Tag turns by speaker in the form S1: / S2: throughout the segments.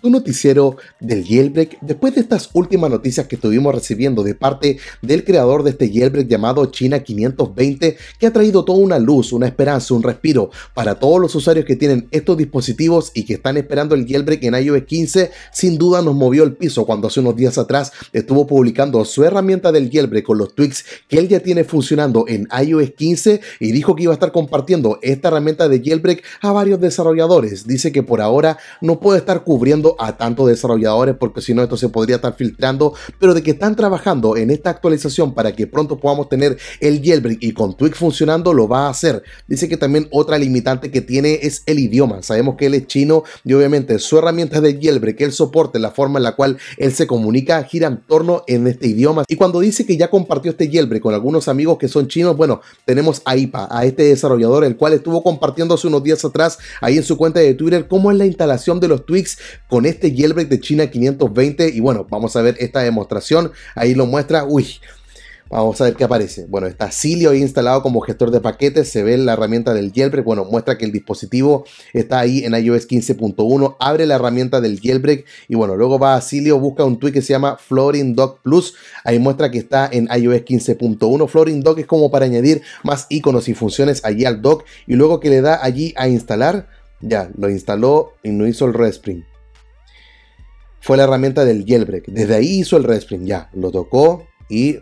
S1: tu noticiero del jailbreak después de estas últimas noticias que estuvimos recibiendo de parte del creador de este jailbreak llamado China 520 que ha traído toda una luz, una esperanza, un respiro para todos los usuarios que tienen estos dispositivos y que están esperando el jailbreak en iOS 15 sin duda nos movió el piso cuando hace unos días atrás estuvo publicando su herramienta del jailbreak con los tweaks que él ya tiene funcionando en iOS 15 y dijo que iba a estar compartiendo esta herramienta de jailbreak a varios desarrolladores dice que por ahora no puede estar cubriendo a tantos desarrolladores porque si no esto se podría estar filtrando, pero de que están trabajando en esta actualización para que pronto podamos tener el jailbreak y con Twig funcionando lo va a hacer. Dice que también otra limitante que tiene es el idioma. Sabemos que él es chino y obviamente su herramienta de jailbreak, el soporte, la forma en la cual él se comunica gira en torno en este idioma. Y cuando dice que ya compartió este jailbreak con algunos amigos que son chinos, bueno, tenemos a IPA, a este desarrollador, el cual estuvo compartiendo hace unos días atrás ahí en su cuenta de Twitter cómo es la instalación de los Twigs con con este jailbreak de China 520 y bueno, vamos a ver esta demostración, ahí lo muestra, uy, Vamos a ver qué aparece. Bueno, está Silio instalado como gestor de paquetes. Se ve la herramienta del jailbreak. Bueno, muestra que el dispositivo está ahí en iOS 15.1. Abre la herramienta del jailbreak. Y bueno, luego va a Silio, busca un tweet que se llama Floating Dock Plus. Ahí muestra que está en iOS 15.1. Floating Dock es como para añadir más iconos y funciones allí al dock. Y luego que le da allí a instalar. Ya, lo instaló y no hizo el respring fue la herramienta del jailbreak. Desde ahí hizo el respring, ya, lo tocó y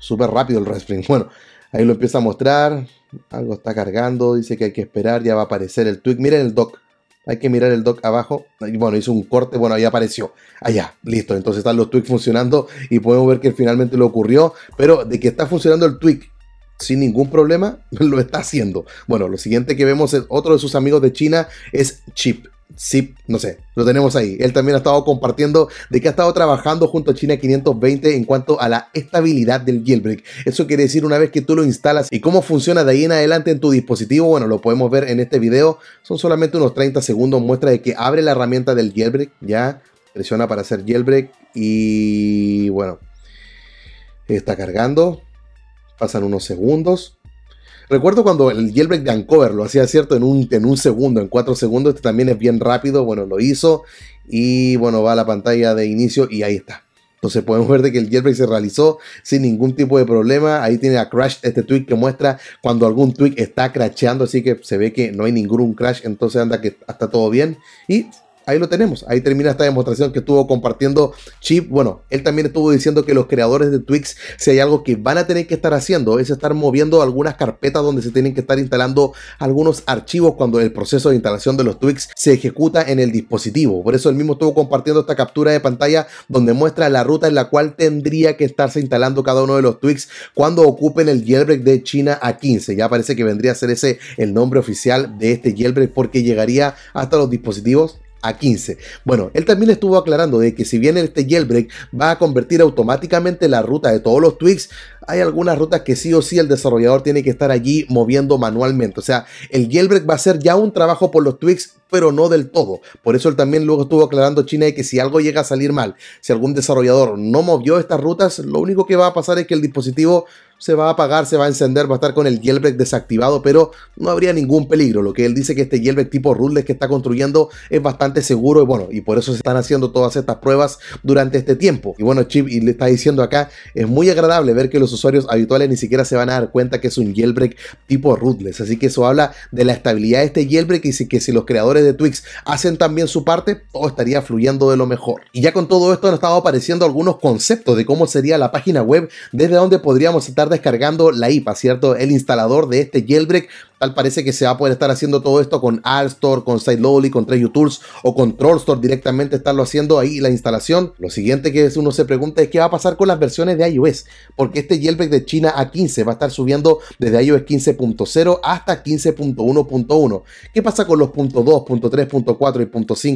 S1: súper rápido el respring. Bueno, ahí lo empieza a mostrar, algo está cargando, dice que hay que esperar, ya va a aparecer el tweak. Miren el doc, hay que mirar el doc abajo. Y bueno, hizo un corte, bueno, ahí apareció. Allá, ah, listo. Entonces están los tweaks funcionando y podemos ver que finalmente lo ocurrió. Pero de que está funcionando el tweak sin ningún problema, lo está haciendo. Bueno, lo siguiente que vemos es otro de sus amigos de China es Chip. Sí, no sé, lo tenemos ahí. Él también ha estado compartiendo de que ha estado trabajando junto a China 520 en cuanto a la estabilidad del jailbreak. Eso quiere decir una vez que tú lo instalas y cómo funciona de ahí en adelante en tu dispositivo, bueno, lo podemos ver en este video. Son solamente unos 30 segundos muestra de que abre la herramienta del jailbreak, ya presiona para hacer jailbreak y bueno, está cargando. Pasan unos segundos. Recuerdo cuando el jailbreak de Ancover lo hacía, ¿cierto? En un, un segundo, en cuatro segundos. Este también es bien rápido. Bueno, lo hizo. Y bueno, va a la pantalla de inicio y ahí está. Entonces podemos ver de que el jailbreak se realizó sin ningún tipo de problema. Ahí tiene a crash este tweet que muestra cuando algún tweet está crasheando. Así que se ve que no hay ningún crash. Entonces anda que está todo bien. Y ahí lo tenemos. Ahí termina esta demostración que estuvo compartiendo Chip. Bueno, él también estuvo diciendo que los creadores de Twix, si hay algo que van a tener que estar haciendo, es estar moviendo algunas carpetas donde se tienen que estar instalando algunos archivos cuando el proceso de instalación de los Twix se ejecuta en el dispositivo. Por eso él mismo estuvo compartiendo esta captura de pantalla donde muestra la ruta en la cual tendría que estarse instalando cada uno de los Twix cuando ocupen el jailbreak de China a 15. Ya parece que vendría a ser ese el nombre oficial de este jailbreak porque llegaría hasta los dispositivos a 15. Bueno, él también estuvo aclarando de que si bien este jailbreak va a convertir automáticamente la ruta de todos los tweaks, hay algunas rutas que sí o sí el desarrollador tiene que estar allí moviendo manualmente. O sea, el jailbreak va a ser ya un trabajo por los tweaks, pero no del todo. Por eso él también luego estuvo aclarando China de que si algo llega a salir mal, si algún desarrollador no movió estas rutas, lo único que va a pasar es que el dispositivo se va a apagar, se va a encender, va a estar con el jailbreak desactivado, pero no habría ningún peligro. Lo que él dice que este jailbreak tipo rootless que está construyendo es bastante seguro y bueno, y por eso se están haciendo todas estas pruebas durante este tiempo. Y bueno, Chip y le está diciendo acá, es muy agradable ver que los usuarios habituales ni siquiera se van a dar cuenta que es un jailbreak tipo rootless, así que eso habla de la estabilidad de este jailbreak y que si los creadores de Twix hacen también su parte, todo estaría fluyendo de lo mejor. Y ya con todo esto han estado apareciendo algunos conceptos de cómo sería la página web desde donde podríamos estar descargando la IPA, ¿cierto? El instalador de este jailbreak parece que se va a poder estar haciendo todo esto con Store, con SiteLowly, con 3U Tools o con Store directamente estarlo haciendo ahí la instalación. Lo siguiente que uno se pregunta es qué va a pasar con las versiones de iOS, porque este jailbreak de China a 15 va a estar subiendo desde iOS 15.0 hasta 15.1.1. ¿Qué pasa con los .3.4 .2, y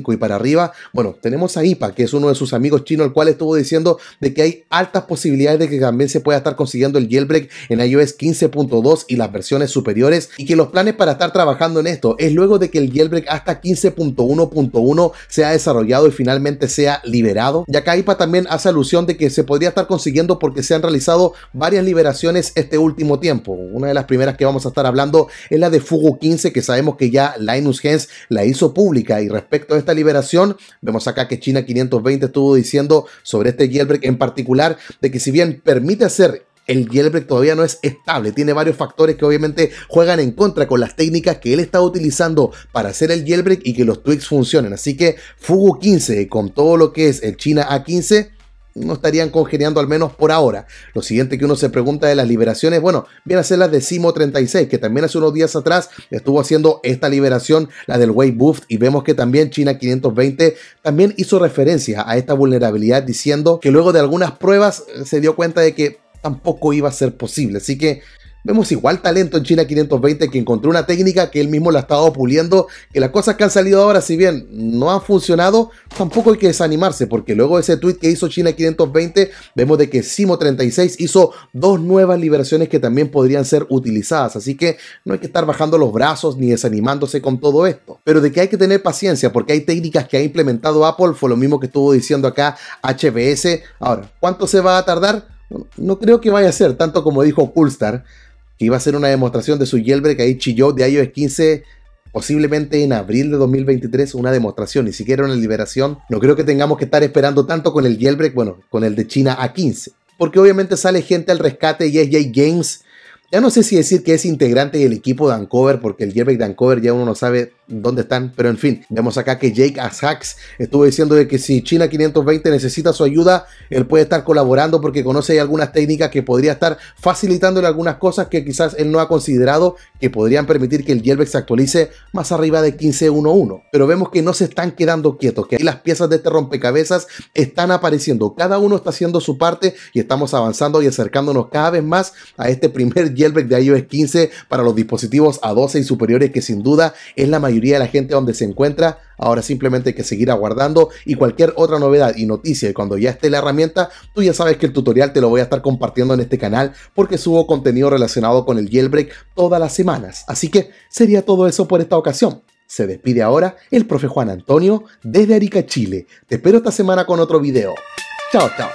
S1: .5 y para arriba? Bueno, tenemos a IPA, que es uno de sus amigos chinos, el cual estuvo diciendo de que hay altas posibilidades de que también se pueda estar consiguiendo el jailbreak en iOS 15.2 y las versiones superiores y que los planes para estar trabajando en esto es luego de que el jailbreak hasta 15.1.1 sea desarrollado y finalmente sea liberado. IPA también hace alusión de que se podría estar consiguiendo porque se han realizado varias liberaciones este último tiempo. Una de las primeras que vamos a estar hablando es la de Fugu 15 que sabemos que ya Linus Hens la hizo pública y respecto a esta liberación vemos acá que China 520 estuvo diciendo sobre este jailbreak en particular de que si bien permite hacer el jailbreak todavía no es estable, tiene varios factores que obviamente juegan en contra con las técnicas que él está utilizando para hacer el jailbreak y que los tweaks funcionen. Así que Fugu 15 con todo lo que es el China A15 no estarían congeniando al menos por ahora. Lo siguiente que uno se pregunta de las liberaciones, bueno, viene a ser la de Simo 36, que también hace unos días atrás estuvo haciendo esta liberación, la del Wayboost, y vemos que también China 520 también hizo referencia a esta vulnerabilidad diciendo que luego de algunas pruebas se dio cuenta de que tampoco iba a ser posible. Así que vemos igual talento en China 520 que encontró una técnica que él mismo la ha estado puliendo, que las cosas que han salido ahora, si bien no han funcionado, tampoco hay que desanimarse, porque luego de ese tweet que hizo China 520, vemos de que Simo 36 hizo dos nuevas liberaciones que también podrían ser utilizadas, así que no hay que estar bajando los brazos ni desanimándose con todo esto, pero de que hay que tener paciencia, porque hay técnicas que ha implementado Apple, fue lo mismo que estuvo diciendo acá HBS. Ahora, ¿cuánto se va a tardar? No, creo que vaya a ser, tanto como dijo Ulstar. que iba a ser una demostración de su jailbreak ahí chilló de iOS 15 posiblemente en abril de 2023 una demostración, ni siquiera una liberación. No creo que tengamos que estar esperando tanto con el jailbreak, bueno, con el de China A15. Porque obviamente sale gente al rescate y es Jay Games. Ya no sé si decir que es integrante del equipo de Ancover, porque el jailbreak de Ancover ya uno no sabe dónde están, pero en fin, vemos acá que Jake Asax estuvo diciendo de que si China 520 necesita su ayuda, él puede estar colaborando porque conoce algunas técnicas que podría estar facilitándole algunas cosas que quizás él no ha considerado que podrían permitir que el Yelbex se actualice más arriba de 15.1.1. Pero vemos que no se están quedando quietos, que las piezas de este rompecabezas están apareciendo, cada uno está haciendo su parte y estamos avanzando y acercándonos cada vez más a este primer Yelbex de iOS 15 para los dispositivos A12 y superiores que sin duda es la mayoría mayoría la gente donde se encuentra. Ahora simplemente hay que seguir aguardando y cualquier otra novedad y noticia cuando ya esté la herramienta, tú ya sabes que el tutorial te lo voy a estar compartiendo en este canal porque subo contenido relacionado con el jailbreak todas las semanas. Así que sería todo eso por esta ocasión. Se despide ahora el profe Juan Antonio desde Arica, Chile. Te espero esta semana con otro video. Chao, chao.